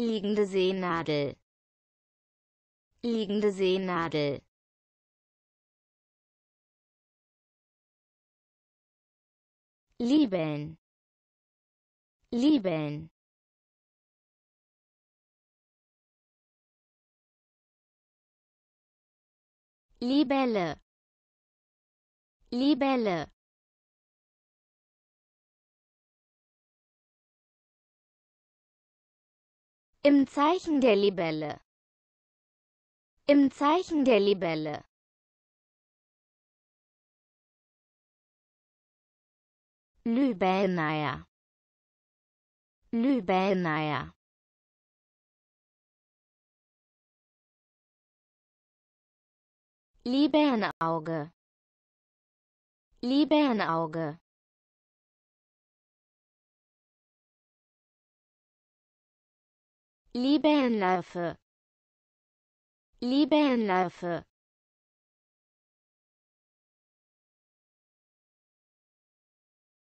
liegende Seenadel liegende Seenadel lieben lieben Libelle Libelle Im Zeichen der Libelle. Im Zeichen der Libelle. Lübelmeier. Lübelmeier. Liebenauge. Liebenauge. Liebe Anläufe. Liebe Anläufe.